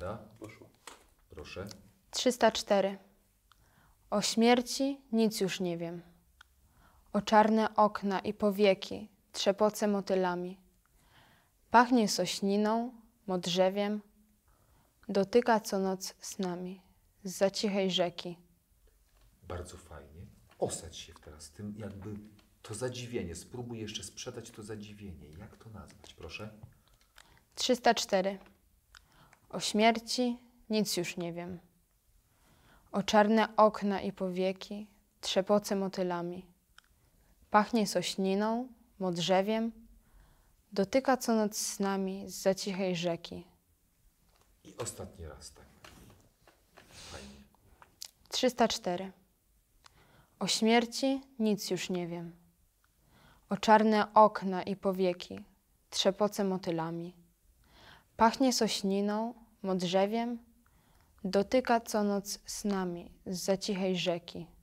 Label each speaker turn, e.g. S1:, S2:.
S1: Kamera. Poszło. Proszę.
S2: 304. O śmierci nic już nie wiem. O czarne okna i powieki trzepoce motylami. Pachnie sośniną, modrzewiem. Dotyka co noc z nami, z zacichej rzeki.
S1: Bardzo fajnie. Osadź się teraz tym, jakby to zadziwienie. Spróbuj jeszcze sprzedać to zadziwienie. Jak to nazwać, proszę?
S2: 304. O śmierci nic już nie wiem. O czarne okna i powieki trzepoce motylami. Pachnie sośniną, modrzewiem, dotyka co noc snami z cichej rzeki.
S3: I ostatni raz tak.
S2: Fajnie. 304. O śmierci nic już nie wiem. O czarne okna i powieki trzepoce motylami. Pachnie sośniną, modrzewiem, dotyka co noc z nami z zacichej rzeki.